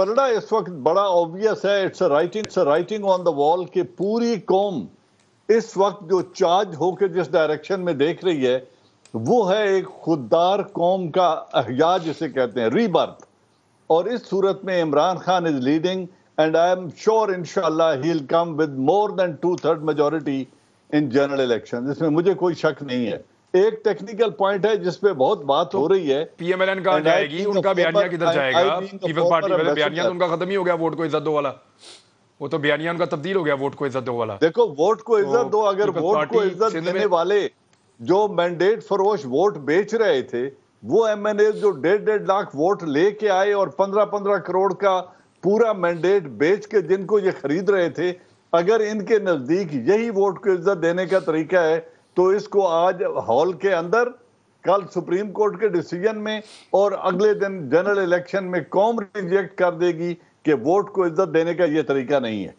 पलड़ा इस वक्त बड़ा ऑब्वियस है it's writing it's writing on the wall कि पूरी कौम इस वक्त जो चार्ज होकर जिस डायरेक्शन में देख रही है वो है एक खुददार कौम का अहिया जिसे कहते हैं रीबर्थ और इस सूरत में Imran Khan is leading and I am sure इनशाला he'll come with more than two third majority in general election इसमें मुझे कोई शक नहीं है एक टेक्निकल पॉइंट है जिसपे बहुत बात हो रही है पीएमएलएन का जाएगी उनका बयानिया किधर जाएगा पीपल पार्टी वाले बयानिया तो उनका खत्म ही हो गया वोट को इज्जत दो वाला वो तो बयानिया उनका तब्दील हो गया वोट को इज्जत दो वाला देखो वोट को इज्जत तो दो अगर वोट को इज्जत देने वाले जो मैंडेट फरोश वोट बेच रहे थे वो एमएनए जो डेढ़ डेढ़ लाख वोट लेके आए और पंद्रह पंद्रह करोड़ का पूरा मैंडेट बेच के जिनको ये खरीद रहे थे अगर इनके नजदीक यही वोट को इज्जत देने का तरीका है तो इसको आज हॉल के अंदर कल सुप्रीम कोर्ट के डिसीजन में और अगले दिन जनरल इलेक्शन में कौम रिजेक्ट कर देगी कि वोट को इज्जत देने का ये तरीका नहीं है